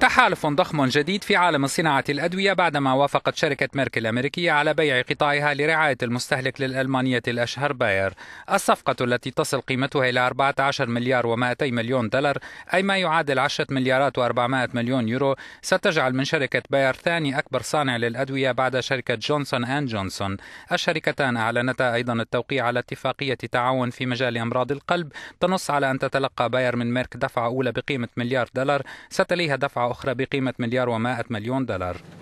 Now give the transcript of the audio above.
تحالف ضخم جديد في عالم صناعة الأدوية بعدما وافقت شركة ميرك الأمريكية على بيع قطاعها لرعاية المستهلك للألمانية الأشهر باير الصفقة التي تصل قيمتها إلى 14 مليار و200 مليون دولار أي ما يعادل 10 مليارات و400 مليون يورو ستجعل من شركة باير ثاني أكبر صانع للأدوية بعد شركة جونسون أند جونسون الشركتان أعلنتا أيضا التوقيع على اتفاقية تعاون في مجال أمراض القلب تنص على أن تتلقى باير من ميرك دفعة أولى بقيمة مليار دولار ستليها دفعة أخرى بقيمة مليار ومائة مليون دولار